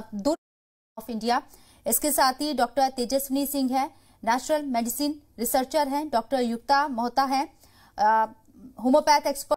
दो of India इसके साथ ही डॉक्टर तेजस्विनी सिंह है नेचुरल मेडिसिन रिसर्चर हैं डॉक्टर युक्ता मोहता है होम्योपैथ एक्सपर्ट